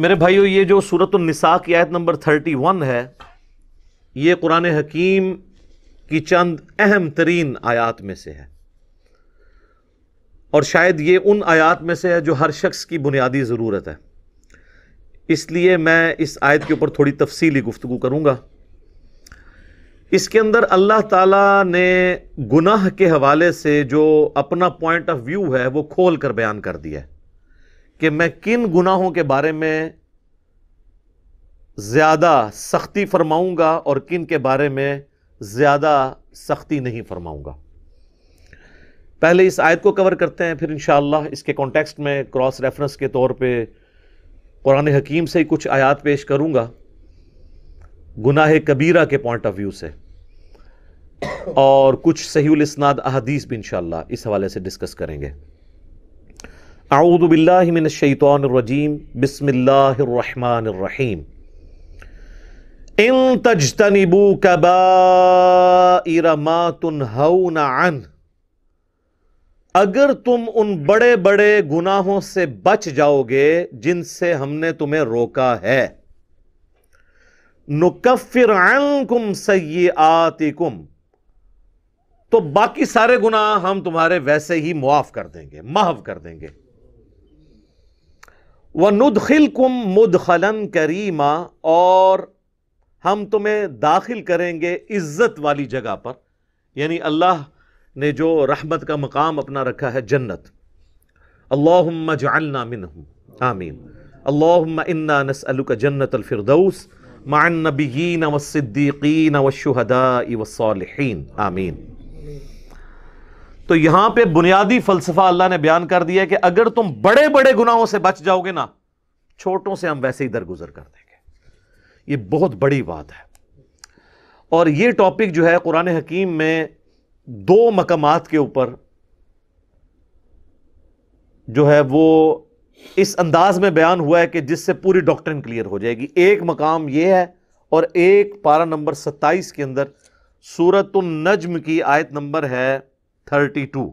मेरे भाइयों ये जो सूरत की आयत नंबर थर्टी वन है ये कुरान हकीम की चंद अहम तरीन आयात में से है और शायद ये उन आयात में से है जो हर शख्स की बुनियादी ज़रूरत है इसलिए मैं इस आयत के ऊपर थोड़ी तफसीली गुफ्तु करूँगा इसके अंदर अल्लाह ताला ने गुनाह के हवाले से जो अपना पॉइंट ऑफ व्यू है वो खोल कर बयान कर दिया है कि मैं किन गुनाहों के बारे में ज़्यादा सख्ती फरमाऊंगा और किन के बारे में ज़्यादा सख्ती नहीं फरमाऊंगा पहले इस आयत को कवर करते हैं फिर इन इसके कॉन्टेक्स्ट में क्रॉस रेफरेंस के तौर पर कुरान हकीम से ही कुछ आयात पेश करूंगा गुनाह कबीरा के पॉइंट ऑफ व्यू से और कुछ सहील इसनाद अहदीस भी इन इस हवाले से डिस्कस करेंगे الرحيم إن इन كبائر कबा تنهون अन अगर तुम उन बड़े बड़े गुनाहों से बच जाओगे जिनसे हमने तुम्हें रोका है नुकफिर कुम आती आतिकुम तो बाकी सारे गुनाह हम तुम्हारे वैसे ही मुआफ कर देंगे माफ कर देंगे व नुदखिल कुम मुदखलन करीमा और हम तुम्हें दाखिल करेंगे इज़्ज़त वाली जगह पर यानी अल्लाह ने जो रहमत का मकाम अपना रखा है जन्नत अल्लाम जालना मिन आमीन अल्लाम इन्ना नसअल का जन्नत अलफिरदौस मान नबीन वसिद्दीकीन वशहदा वसालहन आमीन तो यहां पे बुनियादी फलसफा अल्लाह ने बयान कर दिया कि अगर तुम बड़े बड़े गुनाहों से बच जाओगे ना छोटों से हम वैसे ही दरगुजर कर देंगे ये बहुत बड़ी बात है और ये टॉपिक जो है कुरान हकीम में दो मकाम के ऊपर जो है वो इस अंदाज में बयान हुआ है कि जिससे पूरी डॉक्टर क्लियर हो जाएगी एक मकाम ये है और एक पारा नंबर सत्ताईस के अंदर सूरत नजम की आयत नंबर है थर्टी टू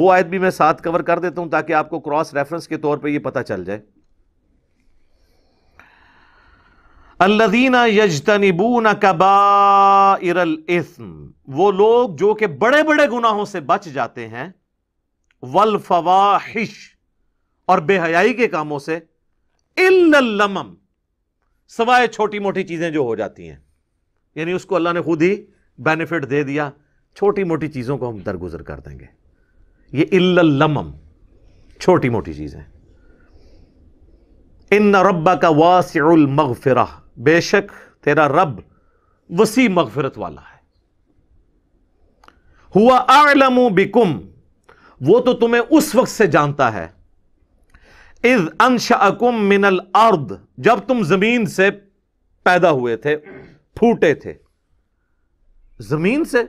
वो आयत भी मैं साथ कवर कर देता हूं ताकि आपको क्रॉस रेफरेंस के तौर पे ये पता चल जाए अल्लादीना यजतनिबून कबा इरल इसम वो लोग जो कि बड़े बड़े गुनाहों से बच जाते हैं वल फवाहिश और बेहयाई के कामों से इलम सवाए छोटी मोटी चीजें जो हो जाती हैं यानी उसको अल्लाह ने खुद ही बेनिफिट दे दिया छोटी मोटी चीज़ों को हम दरगुजर कर देंगे ये इल्लम छोटी मोटी चीज़ें इन रब्बा का वासिल मगफिरा बेशक तेरा रब वसी मगफिरत वाला है हुआ आलम बिकुम वो तो तुम्हें उस वक्त से जानता है इज अकुम मिनल अर्द जब तुम जमीन से पैदा हुए थे फूटे थे जमीन से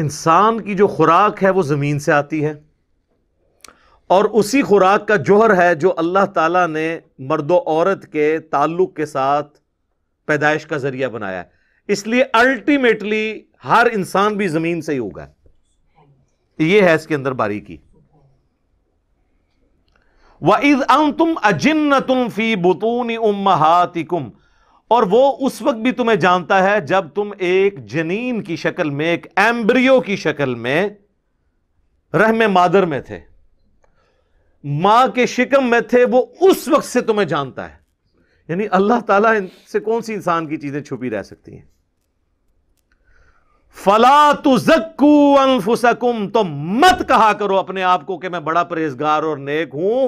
इंसान की जो खुराक है वो ज़मीन से आती है और उसी खुराक का जोहर है जो अल्लाह ताला ने मर्द औरत के ताल्लुक के साथ पैदाइश का ज़रिया बनाया है इसलिए अल्टीमेटली हर इंसान भी ज़मीन से ही होगा ये है इसके अंदर बारीकी व इज़ तुम अजिन्न तुम फ़ी बुतून उम और वो उस वक्त भी तुम्हें जानता है जब तुम एक जनीन की शक्ल में एक एम्ब्रियो की शक्ल में रहम मादर में थे मां के शिकम में थे वो उस वक्त से तुम्हें जानता है यानी अल्लाह ताला से कौन सी इंसान की चीजें छुपी रह सकती हैं फला तुजक्कू अनफुसकुम तो मत कहा करो अपने आप को कि मैं बड़ा परहेजगार और नेक हूं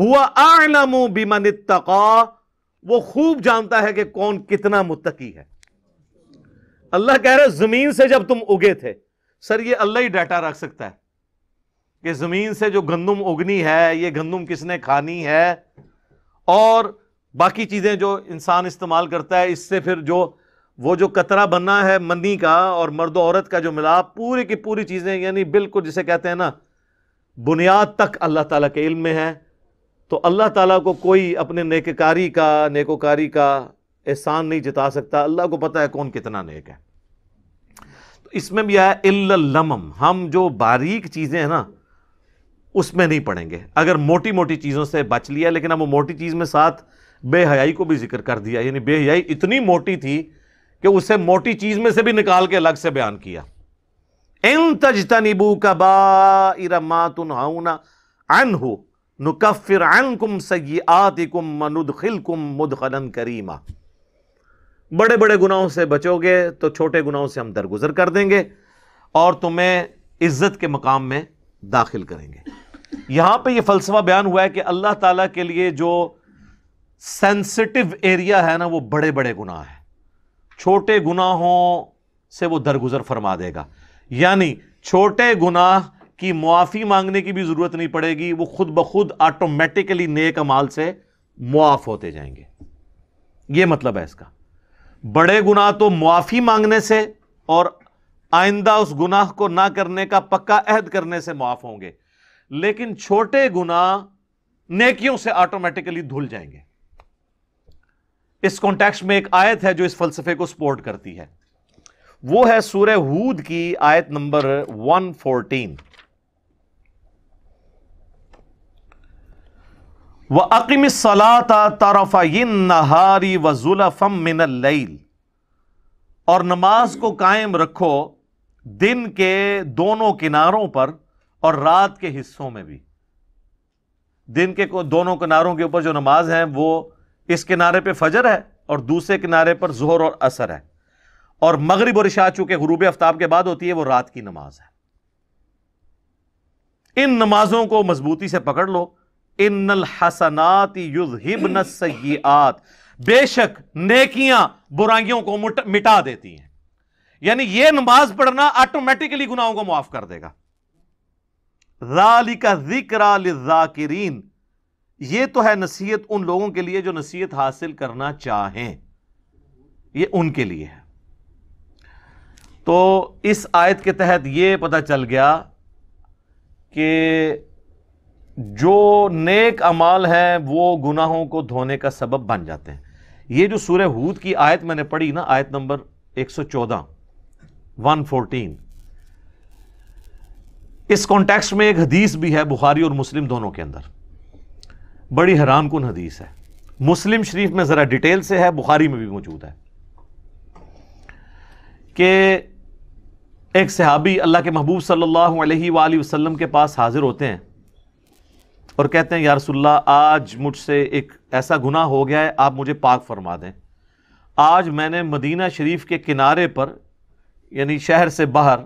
हुआ आलमू बिमन तका वो खूब जानता है कि कौन कितना मुतकी है अल्लाह कह रहे जमीन से जब तुम उगे थे सर ये अल्लाह ही डाटा रख सकता है कि जमीन से जो गंदम उगनी है ये गंदम किसने खानी है और बाकी चीज़ें जो इंसान इस्तेमाल करता है इससे फिर जो वो जो कतरा बनना है मनी का और मर्द औरत का जो मिलाप पूरी की पूरी चीज़ें यानी बिल्कुल जिसे कहते हैं ना बुनियाद तक अल्लाह ताला के इल्म में है तो अल्लाह ताला को कोई अपने नेककारी का नेकोकारी का एहसान नहीं जिता सकता अल्लाह को पता है कौन कितना नेक है तो इसमें भी आया इलमम हम जो बारीक चीज़ें हैं ना उसमें नहीं पढ़ेंगे अगर मोटी मोटी चीज़ों से बच लिया लेकिन हम मोटी चीज़ में साथ बेहयाई को भी जिक्र कर दिया यानी बेहयाई इतनी मोटी थी कि उसे मोटी चीज़ में से भी निकाल के अलग से बयान किया इन तजतनीबू कबा इरा मातुन हाउना अन हो नुकफ़िर कुम सयातिकुम मनुदखिलकुम मुदखलन करीमा बड़े बड़े गुनाहों से बचोगे तो छोटे गुनाहों से हम दरगुजर कर देंगे और तुम्हें इज़्ज़त के मकाम में दाखिल करेंगे यहां पर यह फ़लसफ़ा बयान हुआ है कि अल्लाह ताला के लिए जो सेंसिटिव एरिया है ना वो बड़े बड़े गुनाह है छोटे गुनाहों से वो दरगुजर फरमा देगा यानी छोटे गुनाह कि मुआफ़ी मांगने की भी ज़रूरत नहीं पड़ेगी वो खुद ब खुद ऑटोमेटिकली नेक अमाल से मुआफ़ होते जाएंगे ये मतलब है इसका बड़े गुनाह तो मुआफ़ी मांगने से और आइंदा उस गुनाह को ना करने का पक्का अहद करने से मुआफ़ होंगे लेकिन छोटे गुनाह नेकियों से ऑटोमेटिकली धुल जाएंगे इस कॉन्टेक्स्ट में एक आयत है जो इस फलसफे को सपोर्ट करती है वो है सूर्य हूद की आयत नंबर 114 व अकम सलाता तरफ़िन नहारी व जुल्फ़म मिन और नमाज को कायम रखो दिन के दोनों किनारों पर और रात के हिस्सों में भी दिन के दोनों किनारों के ऊपर जो नमाज है वो इस किनारे पे फजर है और दूसरे किनारे पर जोहर और असर है और मगरब और इशा चूंकि गरूब आफ्ताब के बाद होती है वो रात की नमाज है इन नमाजों को मजबूती से पकड़ लो इन्नल हसनात युजहिबन सय्यिआत बेशक नेकियां बुराइयों को मिटा देती हैं यानी यह नमाज पढ़ना ऑटोमेटिकली गुनाहों को माफ कर देगा रालिका जिक्रा लिजाकिरीन ये तो है नसीहत उन लोगों के लिए जो नसीहत हासिल करना चाहें ये उनके लिए है तो इस आयत के तहत ये पता चल गया कि जो नेक अमाल हैं वो गुनाहों को धोने का सबब बन जाते हैं ये जो सूर्य हूद की आयत मैंने पढ़ी ना आयत नंबर 114 114 इस कॉन्टेक्स्ट में एक हदीस भी है बुखारी और मुस्लिम दोनों के अंदर बड़ी हैरान कन हदीस है मुस्लिम शरीफ में ज़रा डिटेल से है बुखारी में भी मौजूद है कि एक सहाबी अल्लाह के महबूब सल्लल्लाहु अलैहि वसल्लम के पास हाज़िर होते हैं और कहते हैं यारसुल्ला आज मुझसे एक ऐसा गुना हो गया है आप मुझे पाक फरमा दें आज मैंने मदीना शरीफ के किनारे पर यानी शहर से बाहर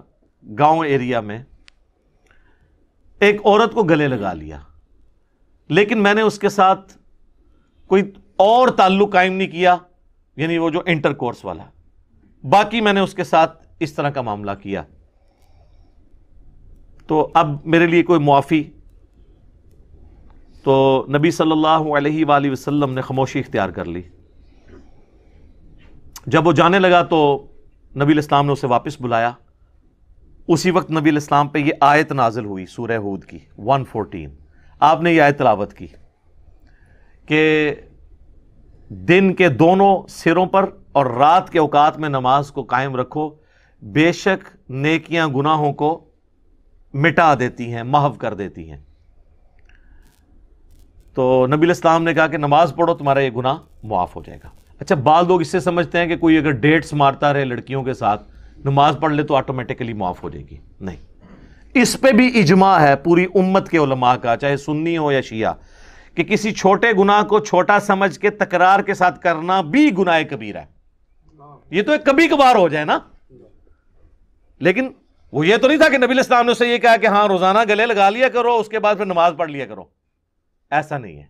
गांव एरिया में एक औरत को गले लगा लिया लेकिन मैंने उसके साथ कोई और ताल्लुक कायम नहीं किया यानी वो जो इंटर कोर्स वाला बाकी मैंने उसके साथ इस तरह का मामला किया तो अब मेरे लिए कोई मुआफ़ी तो नबी सल्लल्लाहु अलैहि वसल्लम ने खामोशी इख्तियार कर ली जब वो जाने लगा तो नबी इस्लाम ने उसे वापस बुलाया उसी वक्त नबी इस्लाम पे ये आयत नाजिल हुई सूरह हूद की 114 आपने ये आयत तलावत की कि दिन के दोनों सिरों पर और रात के अवकात में नमाज को कायम रखो बेशक नेकियां गुनाहों को मिटा देती हैं महव कर देती हैं तो नबी इस्लाम ने कहा कि नमाज पढ़ो तुम्हारा ये गुनाह मुआफ़ हो जाएगा अच्छा बाल लोग इससे समझते हैं कि कोई अगर डेट्स मारता रहे लड़कियों के साथ नमाज पढ़ ले तो ऑटोमेटिकली मुआफ़ हो जाएगी नहीं इस पर भी इजमा है पूरी उम्मत के उलमा का चाहे सुन्नी हो या शिया कि किसी छोटे गुनाह को छोटा समझ के तकरार के साथ करना भी गुनाह कबीर है ये तो एक कभी कभार हो जाए ना लेकिन वो ये तो नहीं था कि नबी इस्लाम ने उसे ये कहा कि हाँ रोजाना गले लगा लिया करो उसके बाद फिर नमाज पढ़ लिया करो ऐसा नहीं है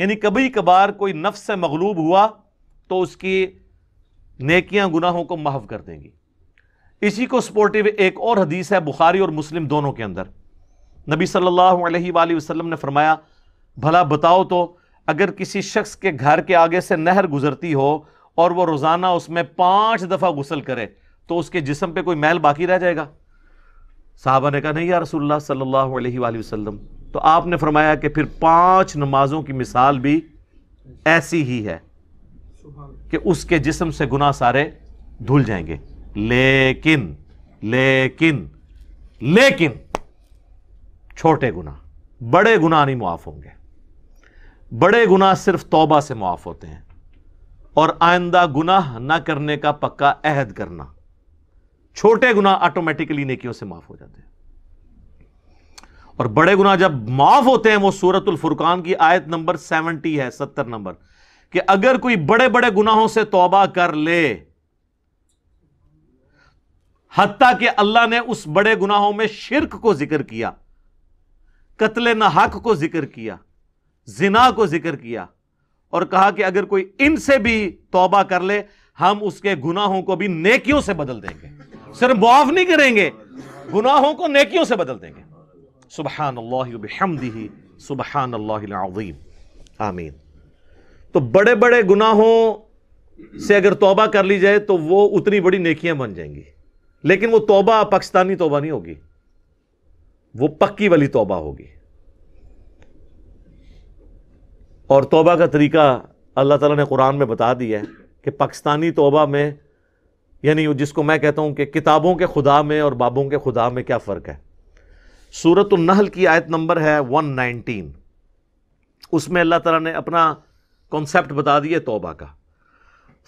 यानी कभी कभार कोई नफ्स से मगलूब हुआ तो उसकी नेकियां गुनाहों को माफ कर देंगी इसी को सपोर्टिव एक और हदीस है बुखारी और मुस्लिम दोनों के अंदर नबी सल्लल्लाहु अलैहि वसल्लम ने फरमाया भला बताओ तो अगर किसी शख्स के घर के आगे से नहर गुजरती हो और वह रोज़ाना उसमें पांच दफ़ा गसल करे तो उसके जिसम पे कोई मैल बाकी रह जाएगा साहबा ने कहा नहीं या रसोल्ला सल्ला वसम तो आपने फरमाया कि फिर पांच नमाजों की मिसाल भी ऐसी ही है कि उसके जिस्म से गुना सारे धुल जाएंगे लेकिन लेकिन लेकिन छोटे गुना बड़े गुना नहीं मुआफ होंगे बड़े गुना सिर्फ तोबा से मुआफ होते हैं और आइंदा गुनाह ना करने का पक्का अहद करना छोटे गुना ऑटोमेटिकली नेकियों से माफ हो जाते हैं और बड़े गुना जब माफ होते हैं वो सूरतुल फुरकान की आयत नंबर सेवेंटी है सत्तर नंबर कि अगर कोई बड़े बड़े गुनाहों से तोबा कर ले हती कि अल्लाह ने उस बड़े गुनाहों में शिरक को जिक्र किया कत्ल नहक को जिक्र किया जिना को जिक्र किया और कहा कि अगर कोई इनसे भी तोबा कर ले हम उसके गुनाहों को भी नेकियों से बदल देंगे सिर्फ मुआफ नहीं करेंगे गुनाहों को नेकियों से बदल देंगे सुबहान अल्लाहमदी सुबहान अल्लाम आमीन तो बड़े बड़े गुनाहों से अगर तोबा कर ली जाए तो वो उतनी बड़ी नेकियां बन जाएंगी लेकिन वो तोबा पाकिस्तानी तोबा नहीं होगी वो पक्की वाली तोबा होगी और तोबा का तरीका अल्लाह ताला ने कुरान में बता दिया है कि पाकिस्तानी तोबा में यानी जिसको मैं कहता हूं कि किताबों के खुदा में और बाबों के खुदा में क्या फ़र्क है सूरत नहल की आयत नंबर है 119 उसमें अल्लाह तला ने अपना कॉन्सेप्ट बता दिया तोबा का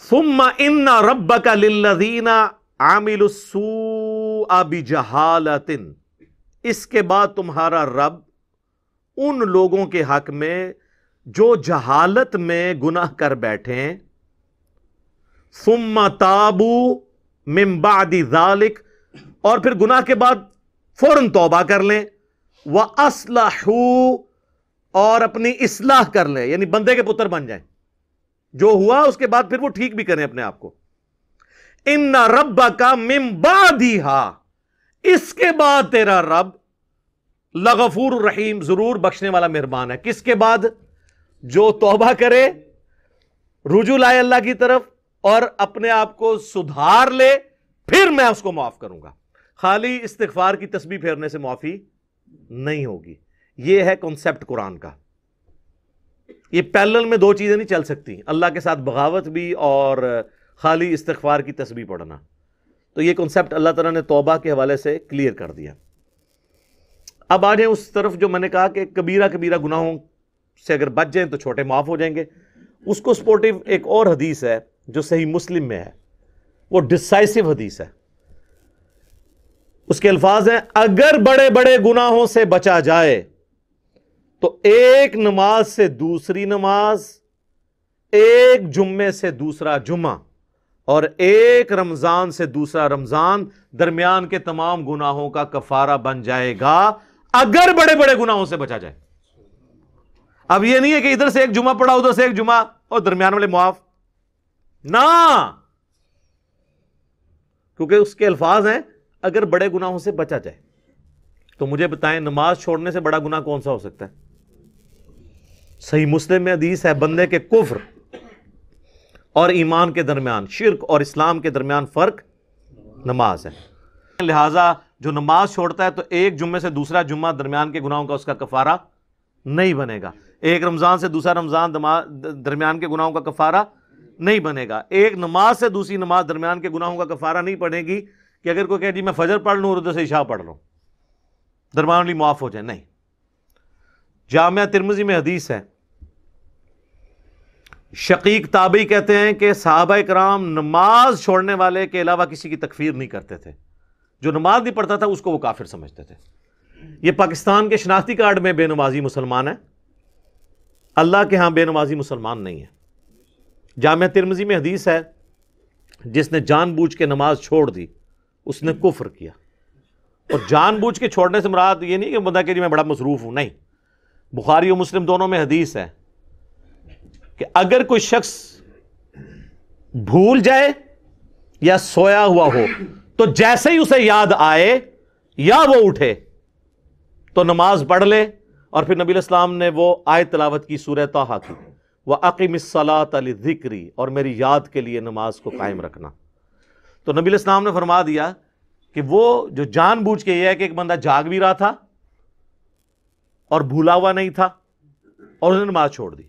सुम्मा इन्ना रब का लिल्लजीना आमिल आबी जहालतिन इसके बाद तुम्हारा रब उन लोगों के हक में जो जहालत में गुनाह कर बैठे सुम्मा ताबू मिम्बादी जालिक और फिर गुनाह के बाद फौरन तोबा कर लें वह असलहू और अपनी इसलाह कर लें यानी बंदे के पुत्र बन जाए जो हुआ उसके बाद फिर वो ठीक भी करें अपने आप को इन न रब का मिम्बादी हा इसके बाद तेरा रब लगफूर रहीम जरूर बख्शने वाला मेहरबान है किसके बाद जो तोबा करे रुजू लाए अल्लाह की तरफ और अपने आप को सुधार ले फिर मैं उसको माफ करूंगा खाली इस्तफार की तस्वीर फेरने से माफ़ी नहीं होगी यह है कॉन्सेप्ट कुरान का ये पैरल में दो चीज़ें नहीं चल सकती अल्लाह के साथ बगावत भी और खाली इस्तफार की तस्वीर पढ़ना तो यह कॉन्सेप्ट अल्लाह तला ने तोबा के हवाले से क्लियर कर दिया अब आ जाए उस तरफ जो मैंने कहा कि कबीरा कबीरा गुनाहों से अगर बच जाए तो छोटे माफ़ हो जाएंगे उसको सपोर्टिव एक और हदीस है जो सही मुस्लिम में है वो डिसाइसिव हदीस है उसके अल्फाज हैं अगर बड़े बड़े गुनाहों से बचा जाए तो एक नमाज से दूसरी नमाज एक जुम्मे से दूसरा जुम्मा और एक रमज़ान से दूसरा रमज़ान दरमियान के तमाम गुनाहों का कफारा बन जाएगा अगर बड़े बड़े गुनाहों से बचा जाए अब यह नहीं है कि इधर से एक जुमा पड़ा उधर से एक जुमा और दरमियान वाले मुआफ ना क्योंकि उसके अल्फाज हैं अगर बड़े गुनाहों से बचा जाए तो मुझे बताएं नमाज छोड़ने से बड़ा गुनाह कौन सा हो सकता है सही मुस्लिम में हदीस है बंदे के कुफ्र और ईमान के दरमियान शिरक और इस्लाम के दरमियान फ़र्क नमाज है लिहाजा जो नमाज छोड़ता है तो एक जुम्मे से दूसरा जुम्मा दरमियान के गुनाहों का उसका कफारा नहीं बनेगा एक रमज़ान से दूसरा रमज़ान दरमियान के गुनाहों का कफारा नहीं बनेगा एक नमाज से दूसरी नमाज दरमियान के गुनाहों का कफारा नहीं पड़ेगी कि अगर कोई कहे जी मैं फजर पढ़ लूँ और उधर से इशा पढ़ लूँ दरमानली माफ़ हो जाए नहीं जामिया तिरमजी में हदीस है शकीक ताबी कहते हैं कि साहब कराम नमाज छोड़ने वाले के अलावा किसी की तकफीर नहीं करते थे जो नमाज नहीं पढ़ता था उसको वो काफिर समझते थे ये पाकिस्तान के शनाख्ती कार्ड में बेनवाजी मुसलमान है अल्लाह के यहाँ बेनवाजी मुसलमान नहीं है जाम तिरमजी में हदीस है जिसने जानबूझ के नमाज छोड़ दी उसने कुफ्र किया और जानबूझ के छोड़ने से मुराद ये नहीं कि बंदा कि मैं बड़ा मसरूफ़ हूं नहीं बुखारी और मुस्लिम दोनों में हदीस है कि अगर कोई शख्स भूल जाए या सोया हुआ हो तो जैसे ही उसे याद आए या वो उठे तो नमाज पढ़ ले और फिर नबी इस्लाम ने वो आय तलावत की सूरह तहा की वह अकीमसलात अली जिक्री और मेरी याद के लिए नमाज को कायम रखना तो नबी इस्लाम ने फरमा दिया कि वो जो जान बूझ के ये है कि एक बंदा जाग भी रहा था और भूला हुआ नहीं था और उसने नमाज छोड़ दी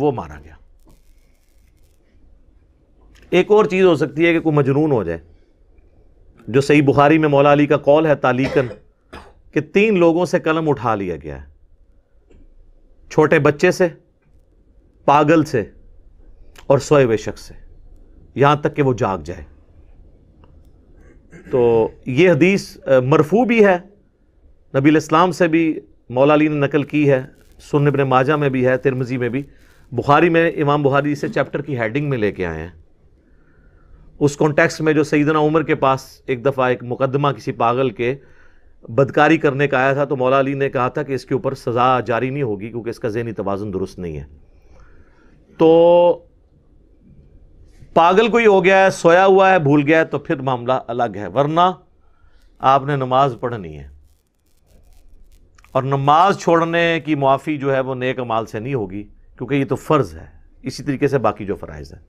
वो मारा गया एक और चीज़ हो सकती है कि कोई मजनून हो जाए जो सही बुखारी में मौला अली का कॉल है तालीकन कि तीन लोगों से कलम उठा लिया गया है छोटे बच्चे से पागल से और सोए हुए शख्स से यहाँ तक कि वो जाग जाए तो ये हदीस मरफू भी है नबी इस्लाम से भी मौला अली ने नकल की है सुन इबन माजा में भी है तिरमजी में भी बुखारी में इमाम बुखारी इसे चैप्टर की हेडिंग में लेके आए हैं उस कॉन्टेक्स्ट में जो सईदना उमर के पास एक दफ़ा एक मुकदमा किसी पागल के बदकारी करने का आया था तो मौला अली ने कहा था कि इसके ऊपर सज़ा जारी नहीं होगी क्योंकि इसका जहनी तोज़न दुरुस्त नहीं है तो पागल कोई हो गया है सोया हुआ है भूल गया है तो फिर मामला अलग है वरना आपने नमाज पढ़नी है और नमाज छोड़ने की मुआफ़ी जो है वो नेक अमाल से नहीं होगी क्योंकि ये तो फ़र्ज़ है इसी तरीके से बाकी जो फ़रज़ है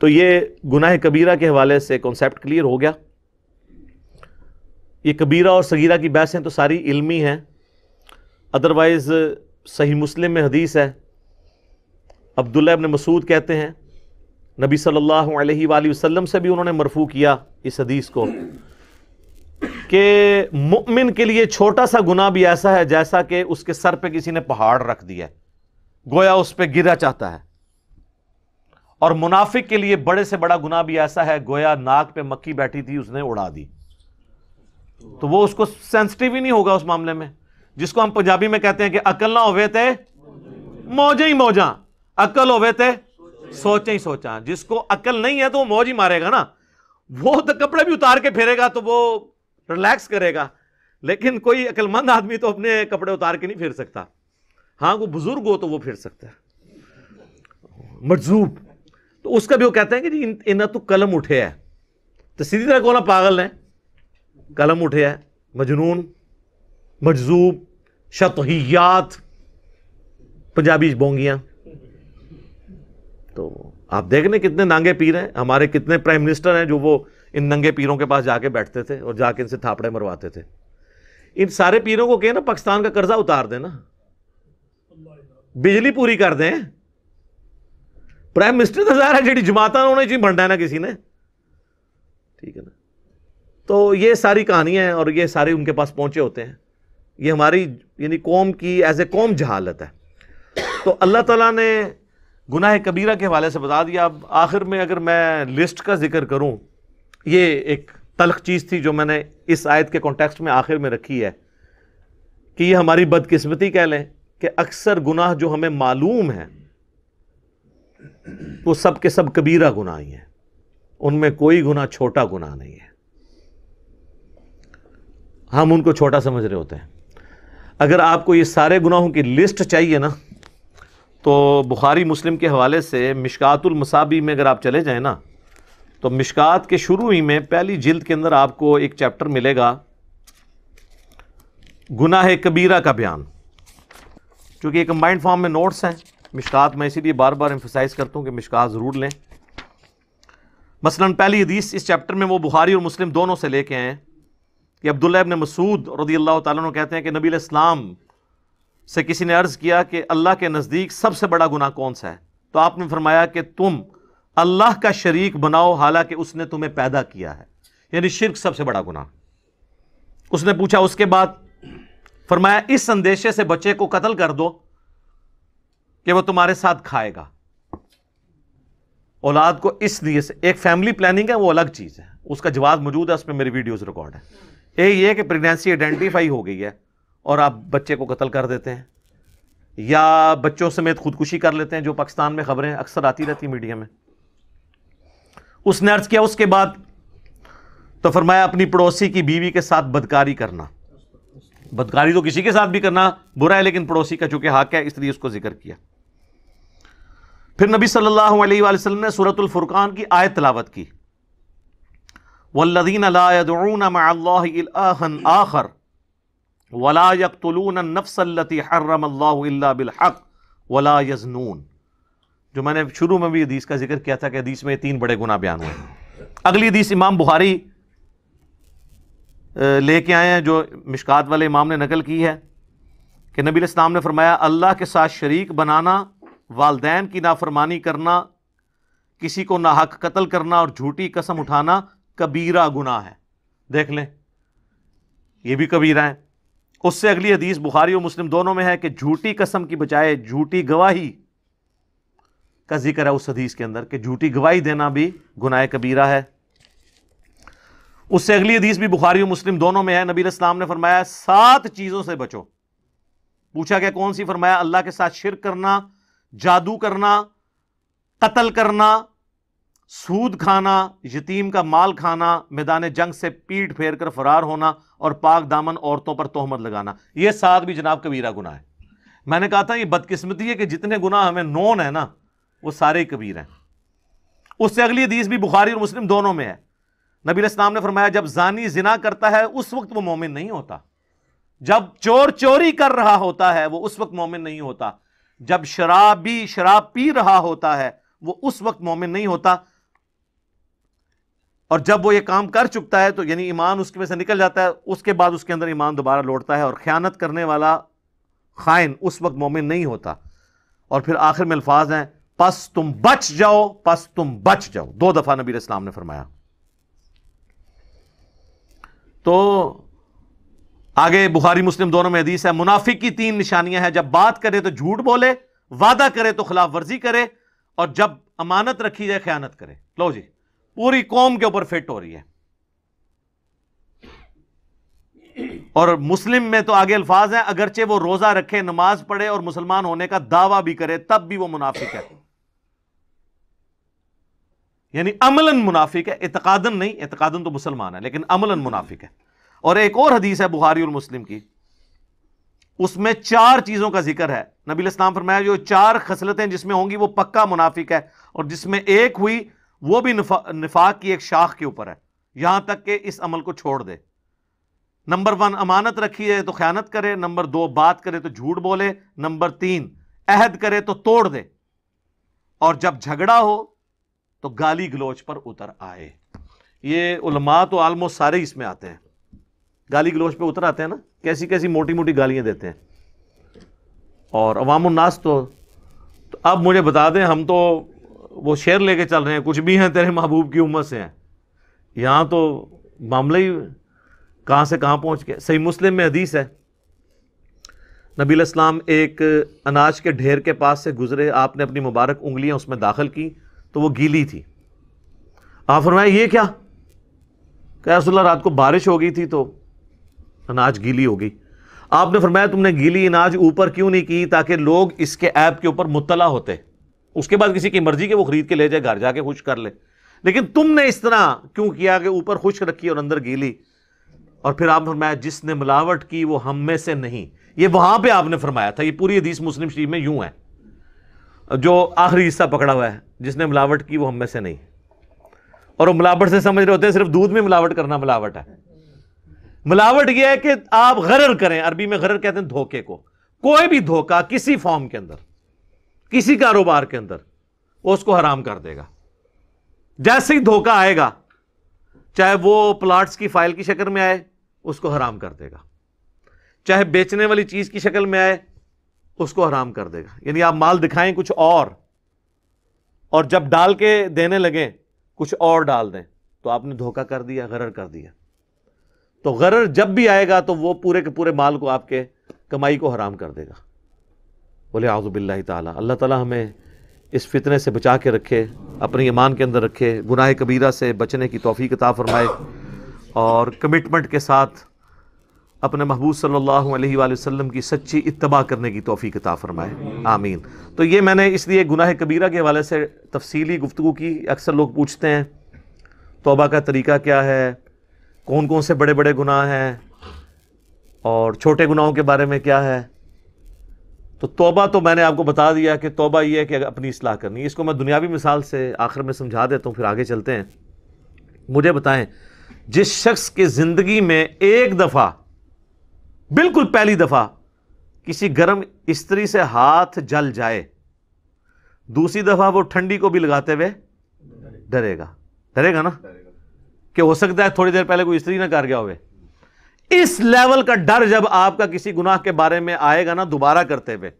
तो ये गुनाह कबीरा के हवाले से कॉन्सेप्ट क्लियर हो गया ये कबीरा और सगीरा की बहसें तो सारी इल्मी हैं अदरवाइज़ सही मुस्लिम में हदीस है अब्दुल्ला अबन मसूद कहते हैं नबी सल्लल्लाहु अलैहि वसल्लम से भी उन्होंने मरफू किया इस हदीस को कि मुमिन के लिए छोटा सा गुना भी ऐसा है जैसा कि उसके सर पे किसी ने पहाड़ रख दिया गोया उस पर गिरा चाहता है और मुनाफिक के लिए बड़े से बड़ा गुना भी ऐसा है गोया नाक पे मक्खी बैठी थी उसने उड़ा दी तो वो उसको सेंसिटिव ही नहीं होगा उस मामले में जिसको हम पंजाबी में कहते हैं कि अकल ना होवे थे मौजा ही मौजा अकल होवे थे सोचा ही सोचा जिसको अकल नहीं है तो वो मौज ही मारेगा ना वो तो कपड़े भी उतार के फेरेगा तो वो रिलैक्स करेगा लेकिन कोई अकलमंद आदमी तो अपने कपड़े उतार के नहीं फेर सकता हाँ वो बुजुर्ग हो तो वो फेर सकता है मजजूब तो उसका भी वो कहते हैं कि जी इन्ना तो कलम उठे है तो सीधी तरह को ना पागल है कलम उठे है मजनून मजजूब शतहियात पंजाबी बोंगियां तो आप देख लें कितने नांगे पीर हैं हमारे कितने प्राइम मिनिस्टर हैं जो वो इन नंगे पीरों के पास जाके बैठते थे और जाके इनसे थापड़े मरवाते थे इन सारे पीरों को कहें ना पाकिस्तान का कर्जा उतार देना बिजली पूरी कर दें प्राइम मिनिस्टर तो रहा है जी जमात उन्होंने जी बढ़ना है ना किसी ने ठीक है ना तो ये सारी कहानियाँ हैं और ये सारे उनके पास पहुँचे होते हैं ये हमारी यानी कौम की एज ए कौम जहालत है तो अल्लाह ताला ने गुनाह कबीरा के हवाले से बता दिया अब आखिर में अगर मैं लिस्ट का जिक्र करूँ ये एक तलख चीज़ थी जो मैंने इस आयत के कॉन्टेक्स्ट में आखिर में रखी है कि ये हमारी बदकिस्मती कह लें कि अक्सर गुनाह जो हमें मालूम है वो सब के सब कबीरा गुनाह ही हैं उनमें कोई गुनाह छोटा गुनाह नहीं है हम उनको छोटा समझ रहे होते हैं अगर आपको ये सारे गुनाहों की लिस्ट चाहिए ना तो बुखारी मुस्लिम के हवाले से मसाबी में अगर आप चले जाएँ ना तो मिशकात के शुरू ही में पहली जिल्द के अंदर आपको एक चैप्टर मिलेगा गुनाह कबीरा का बयान चूँकि ये कम्बाइंड फॉर्म में नोट्स हैं मिशकात मैं इसीलिए बार बार एम्फोसाइज़ करता हूँ कि मिशकात ज़रूर लें मसलन पहली हदीस इस चैप्टर में वो बुखारी और मुस्लिम दोनों से लेके आए कि अब्दुल्ला इबन मसूद रदी अल्लाह तहते कहते हैं कि नबी इस्लाम से किसी ने अर्ज़ किया कि अल्लाह के नज़दीक सबसे बड़ा गुना कौन सा है तो आपने फरमाया कि तुम अल्लाह का शरीक बनाओ हालांकि उसने तुम्हें पैदा किया है यानी शिरक सबसे बड़ा गुना उसने पूछा उसके बाद फरमाया इस संदेशे से बच्चे को कत्ल कर दो कि वह तुम्हारे साथ खाएगा औलाद को इस लिए से एक फैमिली प्लानिंग है वो अलग चीज़ है उसका जवाब मौजूद है उसमें मेरी वीडियोज़ रिकॉर्ड है एक ये कि प्रेगनेंसी आइडेंटिफाई हो गई है और आप बच्चे को कत्ल कर देते हैं या बच्चों समेत खुदकुशी कर लेते हैं जो पाकिस्तान में खबरें अक्सर आती रहती मीडिया में उसने अर्ज किया उसके बाद तो फरमाया अपनी पड़ोसी की बीवी के साथ बदकारी करना बदकारी तो किसी के साथ भी करना बुरा है लेकिन पड़ोसी का चूंकि हाक है इसलिए उसको जिक्र किया फिर नबी सल्लल्लाहु अलैहि वसल्लम ने सूरतुल फुरकान की आयत तलावत की वल्लदीन आखर वला यकतलून नफसलती हर्रम बिलहक वला यजनून जो मैंने शुरू में भी हदीस का जिक्र किया था कि हदीस में तीन बड़े गुना बयान हुए अगली हदीस इमाम बुहारी लेके आए हैं जो मिशकात वाले इमाम ने नकल की है कि नबी इस्लाम ने फरमाया अल्लाह के साथ शरीक बनाना वालदेन की नाफरमानी करना किसी को ना हक कत्ल करना और झूठी कसम उठाना कबीरा गुना है देख लें ये भी कबीरा है उससे अगली हदीस बुखारी और मुस्लिम दोनों में है कि झूठी कसम की बजाय झूठी गवाही का जिक्र है उस हदीस के अंदर कि झूठी गवाही देना भी गुनाह कबीरा है उससे अगली हदीस भी बुखारी और मुस्लिम दोनों में है नबी इस्लाम ने फरमाया सात चीज़ों से बचो पूछा गया कौन सी फरमाया अल्लाह के साथ शिर करना जादू करना कत्ल करना सूद खाना यतीम का माल खाना मैदान जंग से पीट फेर कर फरार होना और पाक दामन औरतों पर तोहमत लगाना यह साथ भी जनाब कबीरा गुना है मैंने कहा था यह बदकिस्मती है कि जितने गुना हमें नोन है ना वो सारे कबीर हैं उससे अगली हदीस भी बुखारी और मुस्लिम दोनों में है नबी इस्लाम ने फरमाया जब जानी जिना करता है उस वक्त वो मोमिन नहीं होता जब चोर चोरी कर रहा होता है वह उस वक्त मोमिन नहीं होता जब शराबी शराब पी रहा होता है वह उस वक्त मोमिन नहीं होता और जब वो ये काम कर चुकता है तो यानी ईमान उसके में से निकल जाता है उसके बाद उसके अंदर ईमान दोबारा लौटता है और ख्यानत करने वाला खाइन उस वक्त मोमिन नहीं होता और फिर आखिर में अल्फाज हैं पस तुम बच जाओ पस तुम बच जाओ दो दफ़ा नबी इस्लाम ने फरमाया तो आगे बुखारी मुस्लिम दोनों में हदीस है मुनाफिक की तीन निशानियां हैं जब बात करे तो झूठ बोले वादा करे तो खिलाफ वर्जी करे और जब अमानत रखी जाए ख्यानत करे लो जी पूरी कौम के ऊपर फिट हो रही है और मुस्लिम में तो आगे अल्फाज हैं अगरचे वो रोजा रखे नमाज पढ़े और मुसलमान होने का दावा भी करे तब भी वो मुनाफिक है यानी अमलन मुनाफिक है इतकादन नहीं इतकादन तो मुसलमान है लेकिन अमलन मुनाफिक है और एक और हदीस है बुहारी और मुस्लिम की उसमें चार चीजों का जिक्र है नबी इस्लाम फरमाया जो चार खसलतें जिसमें होंगी वो पक्का मुनाफिक है और जिसमें एक हुई वो भी निफा, निफाक की एक शाख के ऊपर है यहां तक कि इस अमल को छोड़ दे नंबर वन अमानत रखी है तो ख्यानत करे नंबर दो बात करे तो झूठ बोले नंबर तीन अहद करे तो तोड़ दे और जब झगड़ा हो तो गाली गलोच पर उतर आए ये उलमा तो आलमोस्ट सारे इसमें आते हैं गाली गलोच पर उतर आते हैं ना कैसी कैसी मोटी मोटी गालियां देते हैं और अवाम तो, तो अब मुझे बता दें हम तो वो शेर लेके चल रहे हैं कुछ भी हैं तेरे महबूब की उम्मत से हैं यहाँ तो मामला ही कहाँ से कहाँ पहुँच गया सही मुस्लिम में हदीस है नबी इस्लाम एक अनाज के ढेर के पास से गुजरे आपने अपनी मुबारक उंगलियां उसमें दाखिल की तो वो गीली थी आप फरमाया ये क्या क्या रसोल्ला रात को बारिश हो गई थी तो अनाज गीली हो गई आपने फरमाया तुमने गीली अनाज ऊपर क्यों नहीं की ताकि लोग इसके ऐप के ऊपर मुतला होते उसके बाद किसी की मर्जी के वो खरीद के ले जाए घर जाके खुश कर ले लेकिन तुमने इस तरह क्यों किया कि ऊपर खुश रखी और अंदर गीली और फिर आप फरमाया जिसने मिलावट की वो हम में से नहीं ये वहां पे आपने फरमाया था ये पूरी हदीस मुस्लिम शरीफ में यूं है जो आखिरी हिस्सा पकड़ा हुआ है जिसने मिलावट की वो हम में से नहीं और वो मिलावट से समझ रहे होते हैं सिर्फ दूध में मिलावट करना मिलावट है मिलावट यह है कि आप गरर करें अरबी में गरर कहते हैं धोखे को कोई भी धोखा किसी फॉर्म के अंदर किसी कारोबार के अंदर वो उसको हराम कर देगा जैसे ही धोखा आएगा चाहे वो प्लाट्स की फाइल की शक्ल में आए उसको हराम कर देगा चाहे बेचने वाली चीज़ की शक्ल में आए उसको हराम कर देगा यानी आप माल दिखाएं कुछ और और जब डाल के देने लगे कुछ और डाल दें तो आपने धोखा कर दिया गरर कर दिया तो गरर जब भी आएगा तो वो पूरे के पूरे माल को आपके कमाई को हराम कर देगा बोले आज़ुबिल्ला ताली अल्लाह ताली हमें इस फितने से बचा के रखे अपने ईमान के अंदर रखे गुनाह कबीरा से बचने की तोफ़ी किताब फरमाए और कमिटमेंट के साथ अपने महबूब सल्लल्लाहु अलैहि वसल्लम की सच्ची इतबा करने की तोफ़ी किताब फरमाए आमीन तो ये मैंने इसलिए गुनाह कबीरा के हवाले से तफसली गुफ्तु की अक्सर लोग पूछते हैं तोबा का तरीका क्या है कौन कौन से बड़े बड़े गुनाह हैं और छोटे गुनाहों के बारे में क्या है तो तोबा तो मैंने आपको बता दिया कि तोबा यह है कि अपनी इसलाह करनी है इसको मैं दुनियावी मिसाल से आखिर में समझा देता हूँ फिर आगे चलते हैं मुझे बताएं जिस शख्स की ज़िंदगी में एक दफ़ा बिल्कुल पहली दफ़ा किसी गर्म स्त्री से हाथ जल जाए दूसरी दफ़ा वो ठंडी को भी लगाते हुए डरेगा डरेगा ना कि हो सकता है थोड़ी देर पहले कोई स्त्री ना कर गया हुए इस लेवल का डर जब आपका किसी गुनाह के बारे में आएगा ना दोबारा करते हुए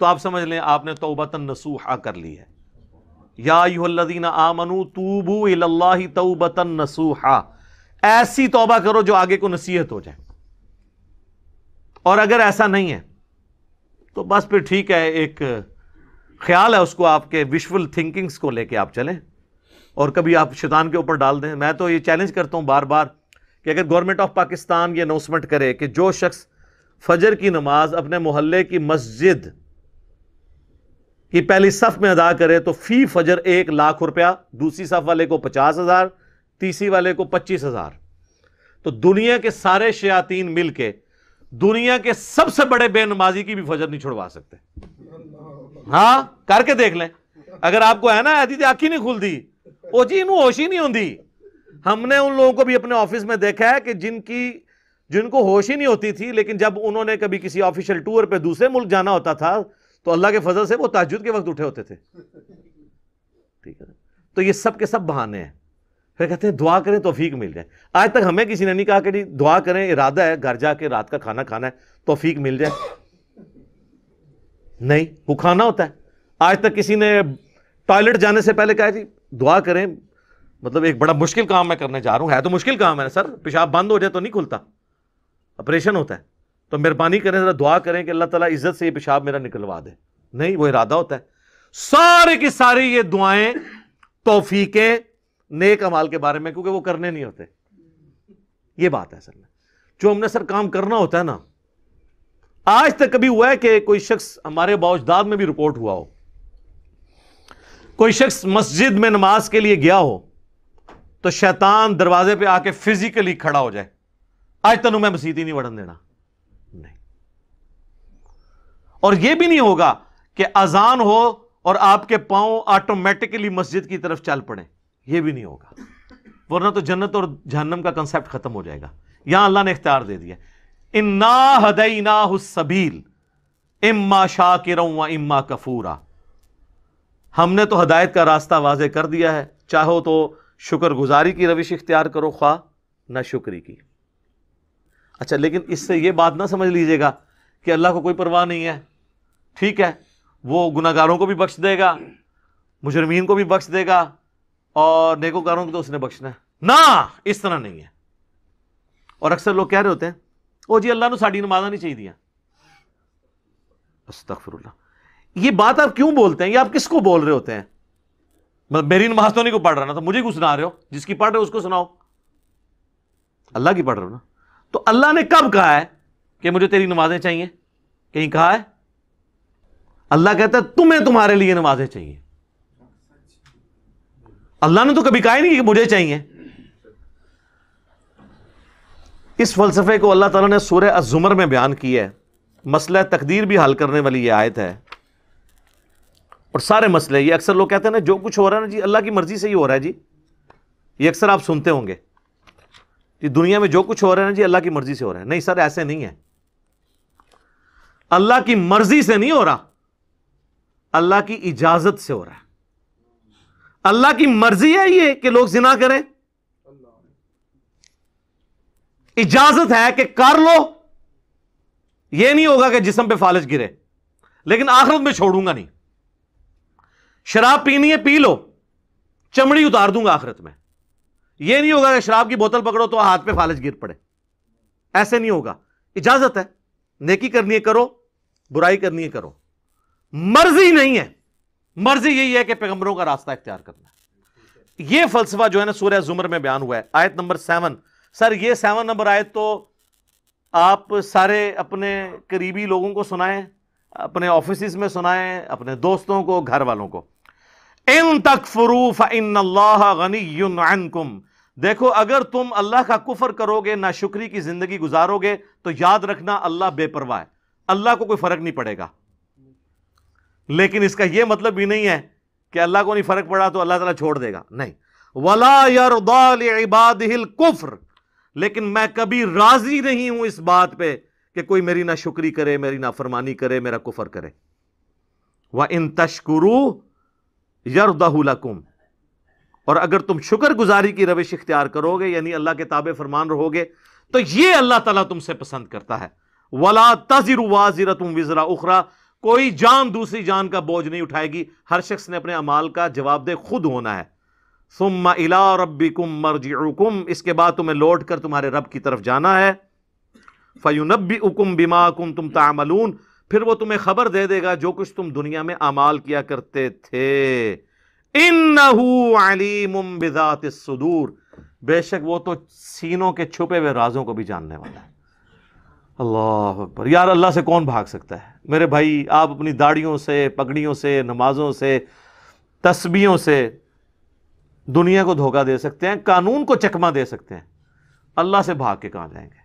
तो आप समझ लें आपने तोबतन नसूहा कर ली है यादीन आमनु तूबू तोबतन नसूहा ऐसी तोबा करो जो आगे को नसीहत हो जाए और अगर ऐसा नहीं है तो बस फिर ठीक है एक ख्याल है उसको आपके विशफुल थिंकिंग्स को लेके आप चलें और कभी आप शैतान के ऊपर डाल दें मैं तो ये चैलेंज करता हूं बार बार कि अगर गवर्नमेंट ऑफ पाकिस्तान ये अनाउंसमेंट करे कि जो शख्स फजर की नमाज अपने मोहल्ले की मस्जिद की पहली सफ़ में अदा करे तो फ़ी फजर एक लाख रुपया दूसरी सफ़ वाले को पचास हज़ार तीसरी वाले को पच्चीस हज़ार तो दुनिया के सारे शयातीन मिल के दुनिया के सबसे बड़े बेनमाजी की भी फजर नहीं छुड़वा सकते हाँ करके देख लें अगर आपको है ना अदी आखी नहीं खुलती ओ जी इन होश ही नहीं होती हमने उन लोगों को भी अपने ऑफिस में देखा है कि जिनकी जिनको होश ही नहीं होती थी लेकिन जब उन्होंने कभी किसी ऑफिशियल टूर पर दूसरे मुल्क जाना होता था तो अल्लाह के फजल से वो ताजुद के वक्त उठे होते थे ठीक है तो ये सब के सब बहाने हैं फिर कहते हैं दुआ करें तो फीक मिल जाए आज तक हमें किसी ने नहीं कहा कि दुआ करें इरादा है घर जाके रात का खाना खाना है तो फीक मिल जाए नहीं वो खाना होता है आज तक किसी ने टॉयलेट जाने से पहले कहा जी दुआ करें मतलब एक बड़ा मुश्किल काम मैं करने जा रहा हूँ है तो मुश्किल काम है सर पेशाब बंद हो जाए तो नहीं खुलता ऑपरेशन होता है तो मेहरबानी करें ज़रा दुआ करें कि अल्लाह ताला इज़्ज़त से ये पेशाब मेरा निकलवा दे नहीं वो इरादा होता है सारे की सारी ये दुआएं तोफीकें नेक अमाल के बारे में क्योंकि वो करने नहीं होते ये बात है सर जो हमने सर काम करना होता है ना आज तक कभी हुआ है कि कोई शख्स हमारे बाउजदाद में भी रिपोर्ट हुआ हो कोई शख्स मस्जिद में नमाज के लिए गया हो तो शैतान दरवाजे पर आके फिजिकली खड़ा हो जाए आज तेन मैं मसीत नहीं वड़न देना नहीं और यह भी नहीं होगा कि अजान हो और आपके पांव ऑटोमेटिकली मस्जिद की तरफ चल पड़े यह भी नहीं होगा वरना तो जन्नत और जहनम का कंसेप्ट खत्म हो जाएगा यहां अल्लाह ने इख्तियार दे दिया इन्ना हदई ना सबील इम्मा शाह किरऊँ इम्मा कफूरा हमने तो हदायत का रास्ता वाजे कर दिया है चाहो तो शुक्र गुजारी की रविश इख्तियार करो ख्वा ना शुक्री की अच्छा लेकिन इससे यह बात ना समझ लीजिएगा कि अल्लाह को कोई परवाह नहीं है ठीक है वो गुनागारों को भी बख्श देगा मुजरमीन को भी बख्श देगा और नेकोकारों को तो उसने बख्शना है ना इस तरह नहीं है और अक्सर लोग कह रहे होते हैं ओ जी अल्लाह ने साड़ी नमाजा नहीं चाहिए अस्तफरुल्ला ये बात आप क्यों बोलते हैं ये आप किसको बोल रहे होते हैं मतलब बेरीन महास्तोनी को पढ़ रहा ना तो मुझे क्यों सुना रहे हो जिसकी पढ़ रहे हो उसको सुनाओ अल्लाह की पढ़ रहे हो ना तो अल्लाह ने कब कहा है कि मुझे तेरी नमाजें चाहिए कहीं कहा है अल्लाह कहता है तुम्हें तुम्हारे लिए नमाजें चाहिए अल्लाह ने तो कभी कहा ही नहीं कि मुझे चाहिए इस फलसफे को अल्लाह तला ने सूर्य अजुमर में बयान किया है मसला तकदीर भी हल करने वाली यह आयत है और सारे मसले ये अक्सर लोग कहते हैं ना जो कुछ हो रहा है ना जी अल्लाह की मर्ज़ी से ही हो रहा है जी ये अक्सर आप सुनते होंगे कि दुनिया में जो कुछ हो रहा है ना जी अल्लाह की मर्ज़ी से हो रहा है नहीं सर ऐसे नहीं है अल्लाह की मर्ज़ी से नहीं हो रहा अल्लाह की इजाज़त से हो रहा है अल्लाह की मर्ज़ी है ये कि लोग जिना करें इजाज़त है कि कर लो ये नहीं होगा कि जिसम पे फालिज गिरे लेकिन आखिरत में छोड़ूंगा नहीं शराब पीनी है पी लो चमड़ी उतार दूंगा आखिरत में यह नहीं होगा शराब की बोतल पकड़ो तो हाथ पे फालज गिर पड़े ऐसे नहीं होगा इजाजत है नेकी करनी है करो बुराई करनी है करो मर्जी नहीं है मर्जी यही है कि पैगंबरों का रास्ता इख्तियार करना यह फलसफा जो है ना सूर्य जुमर में बयान हुआ है आयत नंबर सेवन सर यह सेवन नंबर आयत तो आप सारे अपने करीबी लोगों को सुनाएं अपने ऑफिस में सुनाएं अपने दोस्तों को घर वालों को इन तक फरूफ इन अल्लाह कुम देखो अगर तुम अल्लाह का कुफर करोगे ना शुक्री की जिंदगी गुजारोगे तो याद रखना अल्लाह बेपरवाह है अल्लाह को कोई फर्क नहीं पड़ेगा लेकिन इसका यह मतलब भी नहीं है कि अल्लाह को नहीं फर्क पड़ा तो अल्लाह तला छोड़ देगा नहीं वला इबाद हिल कुफ्र लेकिन मैं कभी राजी नहीं हूं इस बात पर कि कोई मेरी ना शुक्री करे मेरी ना फरमानी करे मेरा कुफर करे व इन तशकुरु यरदहुलकुम और अगर तुम शुक्र गुजारी की रविश इख्तियार करोगे यानी अल्लाह के ताबे फरमान रहोगे तो ये अल्लाह ताला तुमसे पसंद करता है वला तजिर वाजिर विजरा उखरा कोई जान दूसरी जान का बोझ नहीं उठाएगी हर शख्स ने अपने अमाल का जवाब दे खुद होना है सुम्मा इला रब्बिकुम मर्जिउकुम इसके बाद तुम्हें लौट कर तुम्हारे रब की तरफ जाना है फ़युनबी उकुम बिमा कुम तुम तामलून फिर वो तुम्हें खबर दे देगा जो कुछ तुम दुनिया में अमाल किया करते थे इन अलीम बिजात सदूर बेशक वो तो सीनों के छुपे हुए राजों को भी जानने वाला है अल्लाह पर यार अल्लाह से कौन भाग सकता है मेरे भाई आप अपनी दाढ़ियों से पगड़ियों से नमाजों से तस्बियों से दुनिया को धोखा दे सकते हैं कानून को चकमा दे सकते हैं अल्लाह से भाग के कहाँ जाएंगे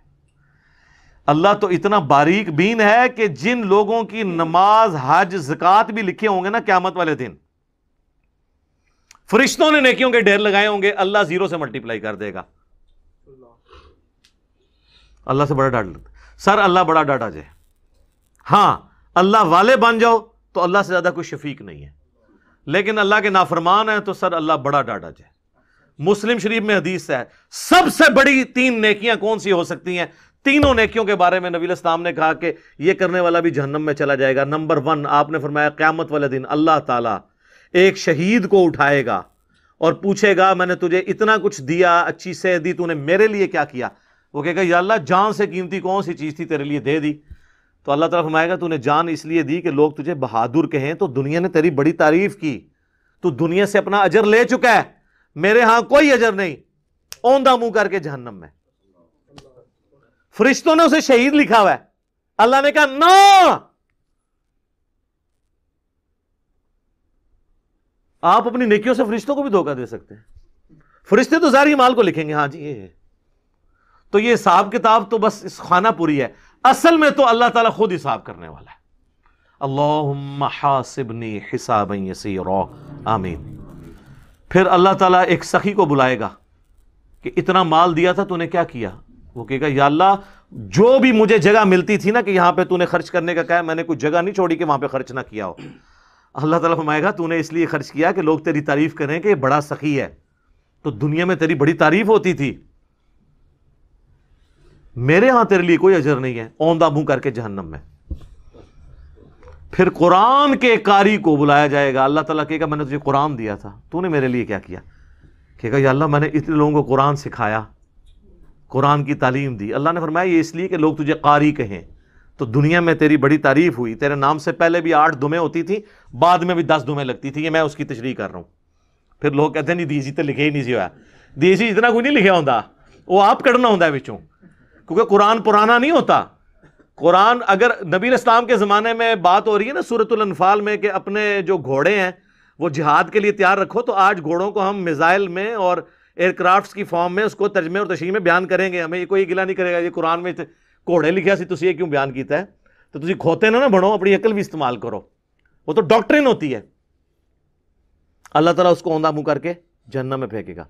अल्लाह तो इतना बारीक बीन है कि जिन लोगों की नमाज हज जक़ात भी लिखे होंगे ना क्यामत वाले दिन फरिश्तों ने नेकियों के ढेर लगाए होंगे अल्लाह जीरो से मल्टीप्लाई कर देगा अल्लाह से बड़ा डांट लगता सर अल्लाह बड़ा डाटा जाए हाँ अल्लाह वाले बन जाओ तो अल्लाह से ज़्यादा कोई शफीक नहीं है लेकिन अल्लाह के नाफरमान है तो सर अल्लाह बड़ा डांटा जाए मुस्लिम शरीफ में हदीस है सबसे बड़ी तीन नेकियां कौन सी हो सकती हैं तीनों नेकियों के बारे में नबील इस्लाम ने कहा कि ये करने वाला भी जहन्नम में चला जाएगा नंबर वन आपने फरमाया क़्यामत वाले दिन अल्लाह ताला एक शहीद को उठाएगा और पूछेगा मैंने तुझे इतना कुछ दिया अच्छी सेह दी तूने मेरे लिए क्या किया वो कहेगा या अल्लाह जान से कीमती कौन सी चीज़ थी तेरे लिए दे दी तो अल्लाह तला फरमाएगा तूने जान इसलिए दी कि लोग तुझे बहादुर कहें तो दुनिया ने तेरी बड़ी तारीफ की तू दुनिया से अपना अजर ले चुका है मेरे यहाँ कोई अजर नहीं ओंदा मुंह करके जहन्नम में फरिश्तों ने उसे शहीद लिखा हुआ है अल्लाह ने कहा ना आप अपनी नेकियों से फरिश्तों को भी धोखा दे सकते हैं फरिश्ते तो जारी माल को लिखेंगे हाँ जी ये तो ये हिसाब किताब तो बस इस खाना पूरी है असल में तो अल्लाह ताला खुद हिसाब करने वाला है अल्लाहबनी हिसाब आमीन फिर अल्लाह ताला एक सखी को बुलाएगा कि इतना माल दिया था तूने क्या किया वो कहेगा या अल्लाह जो भी मुझे जगह मिलती थी ना कि यहाँ पे तूने खर्च करने का कहा मैंने कोई जगह नहीं छोड़ी कि वहाँ पे खर्च ना किया हो अल्लाह ताला फरमाएगा तूने इसलिए खर्च किया कि लोग तेरी तारीफ करें कि बड़ा सखी है तो दुनिया में तेरी बड़ी तारीफ होती थी मेरे यहां तेरे लिए कोई अजर नहीं है औंदा मुंह करके जहन्नम में फिर कुरान के कारी को बुलाया जाएगा अल्लाह ताला कहेगा मैंने तुझे कुरान दिया था तूने मेरे लिए क्या किया कहेगा या अल्लाह मैंने इतने लोगों को कुरान सिखाया कुरान की तालीम दी अल्लाह ने फरमाया ये इसलिए कि लोग तुझे कारी कहें तो दुनिया में तेरी बड़ी तारीफ हुई तेरे नाम से पहले भी आठ दुमें होती थी बाद में भी दस दुमें लगती थी ये मैं उसकी तशरी कर रहा हूँ फिर लोग कहते नहीं दीजी तो लिखे ही नहीं सी होया देसी इतना कोई नहीं लिखा होता वो आप कढ़ना होता है बिचों क्योंकि कुरान पुराना नहीं होता कुरान अगर नबी इस्लाम के ज़माने में बात हो रही है ना सूरतलनफाल में कि अपने जो घोड़े हैं वो जिहाद के लिए तैयार रखो तो आज घोड़ों को हम मिज़ाइल में और एयरक्राफ्ट की फॉर्म में उसको तर्जमे और तशीह में बयान करेंगे हमें ये कोई गिला नहीं करेगा ये कुरान में घोड़े लिखा सी तुम ये क्यों बयान किया है तो तुम खोते ना ना बनो अपनी अकल भी इस्तेमाल करो वो तो डॉक्ट्रिन होती है अल्लाह ताला उसको औंधा मुंह करके जहन्नम में फेंकेगा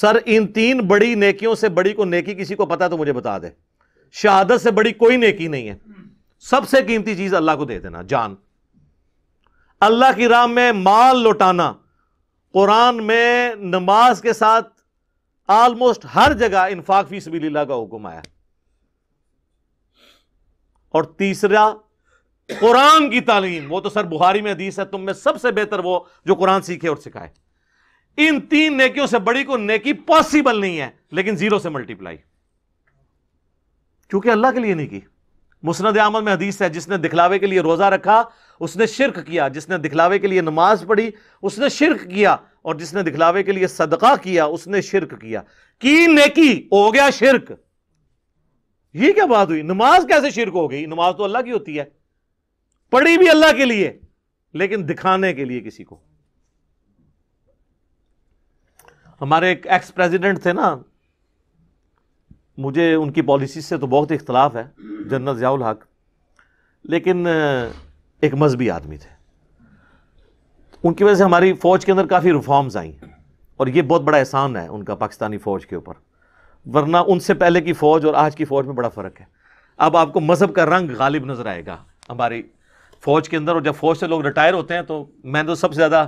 सर इन तीन बड़ी नेकियों से बड़ी को नेकी किसी को पता तो मुझे बता दे शहादत से बड़ी कोई नेकी नहीं है सबसे कीमती चीज अल्लाह को दे देना जान अल्लाह की राम में माल लौटाना कुरान में नमाज के साथ ऑलमोस्ट हर जगह इन्फाक फी सबीला का हुक्म आया और तीसरा कुरान की तालीम वो तो सर बुहारी में हदीस है तुम में सबसे बेहतर वो जो कुरान सीखे और सिखाए इन तीन नेकियों से बड़ी को नेकी पॉसिबल नहीं है लेकिन जीरो से मल्टीप्लाई क्योंकि अल्लाह के लिए नहीं की मुस्नद आमद में हदीस है जिसने दिखलावे के लिए रोजा रखा उसने शिरक किया जिसने दिखलावे के लिए नमाज पढ़ी उसने शिरक किया और जिसने दिखलावे के लिए सदका किया उसने शिरक किया की नेकी हो गया शिरक ये क्या बात हुई नमाज कैसे शिरक हो गई नमाज तो अल्लाह की होती है पढ़ी भी अल्लाह के लिए लेकिन दिखाने के लिए किसी को हमारे एक एक्स प्रेसिडेंट थे ना मुझे उनकी पॉलिसी से तो बहुत इख्तलाफ है जनरल जयाउल हक लेकिन एक मजहबी आदमी थे उनकी वजह से हमारी फ़ौज के अंदर काफ़ी रिफॉर्म्स आई और ये बहुत बड़ा एहसान है उनका पाकिस्तानी फ़ौज के ऊपर वरना उनसे पहले की फ़ौज और आज की फ़ौज में बड़ा फ़र्क है अब आपको मज़हब का रंग गालिब नज़र आएगा हमारी फ़ौज के अंदर और जब फ़ौज से लोग रिटायर होते हैं तो मैंने तो सबसे ज़्यादा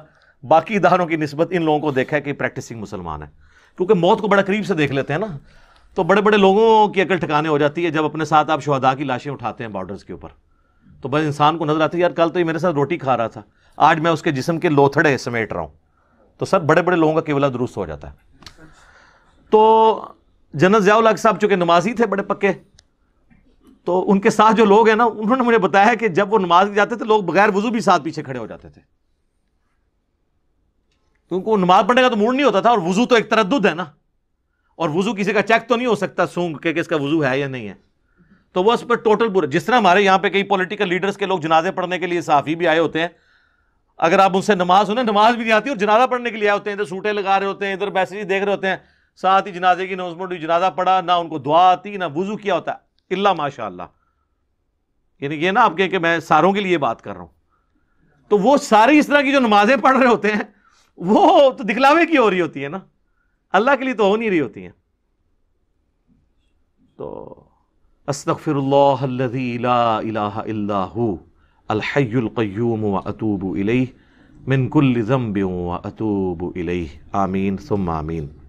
बाकी इदारों की नस्बत इन लोगों को देखा है कि प्रैक्टिसिंग मुसलमान है क्योंकि मौत को बड़ा करीब से देख लेते हैं ना तो बड़े बड़े लोगों की अकल ठिकाने हो जाती है जब अपने साथ आप शहदा की लाशें उठाते हैं बॉर्डर्स के ऊपर तो बस इंसान को नजर आती है यार कल तो ये मेरे साथ रोटी खा रहा था आज मैं उसके जिसम के लोथड़े समेट रहा हूँ तो सर बड़े बड़े लोगों का केवला दुरुस्त हो जाता है तो जनरल जयाउल साहब चूँकि नमाजी थे बड़े पक्के तो उनके साथ जो लोग हैं ना उन्होंने मुझे बताया कि जब वो नमाज जाते थे लोग बगैर वजू भी साथ पीछे खड़े हो जाते थे क्योंकि वो नमाज पढ़ने का तो मूड नहीं होता था और वजू तो एक तरद्दुद है ना और वजू किसी का चेक तो नहीं हो सकता सूंघ के कि इसका वजू है या नहीं है तो वह उस पर टोटल बुरा जिस तरह हमारे यहाँ पे कई पॉलिटिकल लीडर्स के लोग जनाजे पढ़ने के लिए साफ़ी भी आए होते हैं अगर आप उनसे नमाज उन्हें नमाज भी नहीं आती और जनाजा पढ़ने के लिए आए होते हैं इधर सूटे लगा रहे होते हैं इधर मैसेज देख रहे होते हैं साथ ही जनाजे की नोजमेंट जनाजा पढ़ा ना उनको दुआ आती ना वजू किया होता इला माशा यानी ये ना आप कहें कि मैं सारों के लिए बात कर रहा हूं तो वो सारी इस तरह की जो नमाजें पढ़ रहे होते हैं वो तो दिखलावे की हो रही होती है ना अल्लाह के लिए तो हो नहीं रही होती है तो أستغفر الله الذي لا إله إلا هو الحي القيوم وأتوب إليه من كل ذنب وأتوب إليه آمين ثم آمين